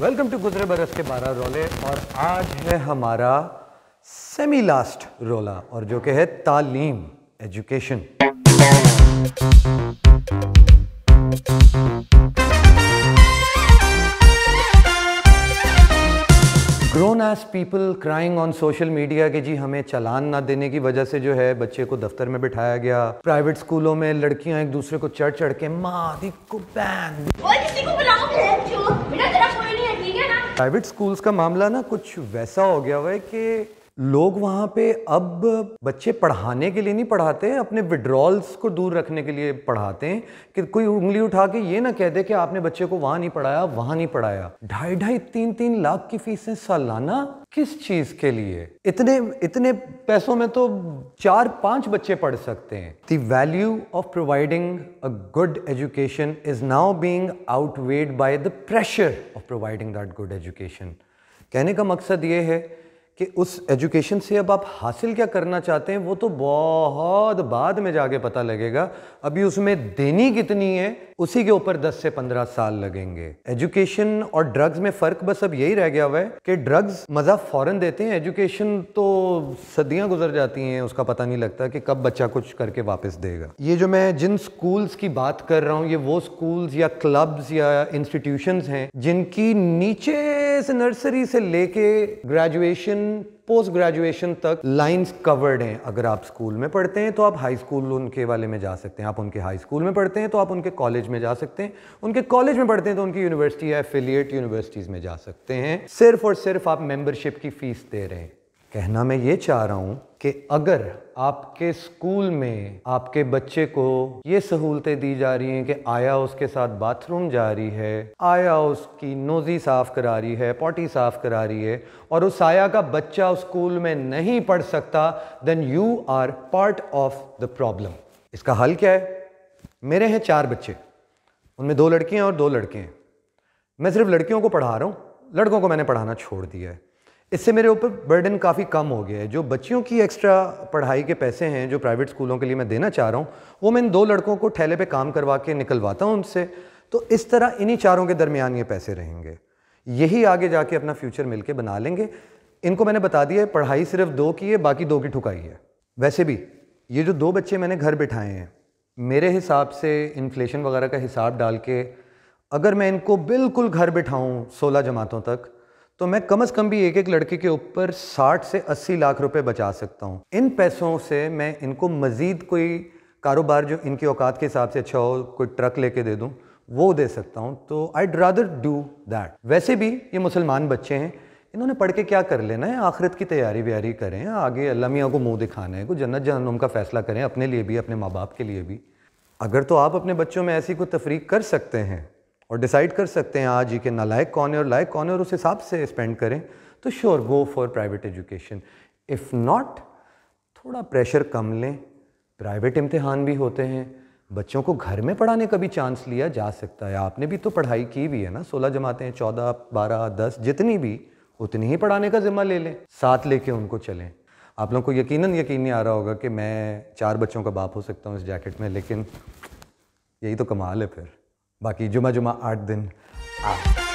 welcome to गुजरे बरस के बारह रोले और आज है हमारा सेमी लास्ट रोला और जो कि है तालीम education grown as people crying on social media के जी हमें चलान ना देने की वजह से जो है बच्चे को दफ्तर में बिठाया गया प्राइवेट स्कूलों में लड़कियां एक दूसरे को चढ़ चढ़ के माँ को बैन प्राइवेट स्कूल्स का मामला ना कुछ वैसा हो गया हुआ है कि लोग वहाँ पे अब बच्चे पढ़ाने के लिए नहीं पढ़ाते अपने विड्रॉल्स को दूर रखने के लिए पढ़ाते हैं कि कोई उंगली उठा के ये ना कह दे कि आपने बच्चे को वहाँ नहीं पढ़ाया वहाँ नहीं पढ़ाया ढाई ढाई तीन तीन लाख की फीसें सालाना किस चीज़ के लिए इतने इतने पैसों में तो चार पांच बच्चे पढ़ सकते हैं the value of providing a good education is now being outweighed by the pressure of providing that good education कहने का मकसद ये है कि उस एजुकेशन से अब आप हासिल क्या करना चाहते हैं वो तो बहुत बाद में जाके पता लगेगा अभी उसमें देनी कितनी है उसी के ऊपर 10 से 15 साल लगेंगे एजुकेशन और ड्रग्स में फ़र्क बस अब यही रह गया हुआ है कि ड्रग्स मज़ा फ़ौरन देते हैं एजुकेशन तो सदियां गुजर जाती हैं उसका पता नहीं लगता कि कब बच्चा कुछ करके वापस देगा ये जो मैं जिन स्कूल्स की बात कर रहा हूँ ये वो स्कूल्स या क्लब्स या इंस्टीट्यूशंस हैं जिनकी नीचे इस नर्सरी से लेके ग्रेजुएशन पोस्ट ग्रेजुएशन तक लाइंस कवर्ड हैं अगर आप स्कूल में पढ़ते हैं तो आप हाई स्कूल उनके वाले में जा सकते हैं आप उनके हाई स्कूल में पढ़ते हैं तो आप उनके कॉलेज में जा सकते हैं उनके कॉलेज में पढ़ते हैं तो उनकी यूनिवर्सिटी या एफिलियट यूनिवर्सिटीज़ में जा सकते हैं सिर्फ और सिर्फ आप मेम्बरशिप की फ़ीस दे रहे हैं कहना मैं ये चाह रहा हूँ कि अगर आपके स्कूल में आपके बच्चे को ये सहूलतें दी जा रही हैं कि आया उसके साथ बाथरूम जा रही है आया उसकी नोज़ी साफ़ करा रही है पॉटी साफ़ करा रही है और उस आया का बच्चा स्कूल में नहीं पढ़ सकता then you are part of the problem इसका हल क्या है मेरे हैं चार बच्चे उनमें दो लड़कियाँ और दो लड़के हैं मैं सिर्फ लड़कियों को पढ़ा रहा हूँ लड़कों को मैंने पढ़ाना छोड़ दिया है इससे मेरे ऊपर बर्डन काफ़ी कम हो गया है जो बच्चियों की एक्स्ट्रा पढ़ाई के पैसे हैं जो प्राइवेट स्कूलों के लिए मैं देना चाह रहा हूँ वो मैं इन दो लड़कों को ठेले पे काम करवा के निकलवाता हूँ उनसे तो इस तरह इन्हीं चारों के दरमियान ये पैसे रहेंगे यही आगे जाके अपना फ्यूचर मिल के बना लेंगे इनको मैंने बता दिया है पढ़ाई सिर्फ दो की है बाकी दो की ठुकाई है वैसे भी ये जो दो बच्चे मैंने घर बिठाए हैं मेरे हिसाब से इन्फ्लेशन वगैरह का हिसाब डाल के अगर मैं इनको बिल्कुल घर बिठाऊँ सोलह जमातों तक तो मैं कम से कम भी एक एक लड़के के ऊपर 60 से 80 लाख रुपए बचा सकता हूँ इन पैसों से मैं इनको मज़ीद कोई कारोबार जो इनकी औकात के हिसाब से अच्छा हो कोई ट्रक लेके दे दूँ वो दे सकता हूँ तो आई रादर डू दैट वैसे भी ये मुसलमान बच्चे हैं इन्होंने पढ़ के क्या कर लेना है आखिरत की तैयारी व्यारी करें आगे अल्लाह को मुँह दिखाना है को जन्नत जहनुम का फ़ैसला करें अपने लिए भी अपने माँ बाप के लिए भी अगर तो आप अपने बच्चों में ऐसी कोई तफरीक कर सकते हैं और डिसाइड कर सकते हैं आज ही के नालायक कौन है और लायक कौन है और उस हिसाब से स्पेंड करें तो sure go for private education if not थोड़ा प्रेशर कम लें प्राइवेट इम्तहान भी होते हैं बच्चों को घर में पढ़ाने का भी चांस लिया जा सकता है आपने भी तो पढ़ाई की भी है ना सोलह जमाते हैं चौदह बारह दस जितनी भी उतनी ही पढ़ाने का ज़िम्मा ले लें साथ लेके उनको चलें आप लोगों को यकीनन यकीन नहीं आ रहा होगा कि मैं चार बच्चों का बाप हो सकता हूँ इस जैकेट में लेकिन यही तो कमाल है फिर बाकी जुमा जुमा आठ दिन आ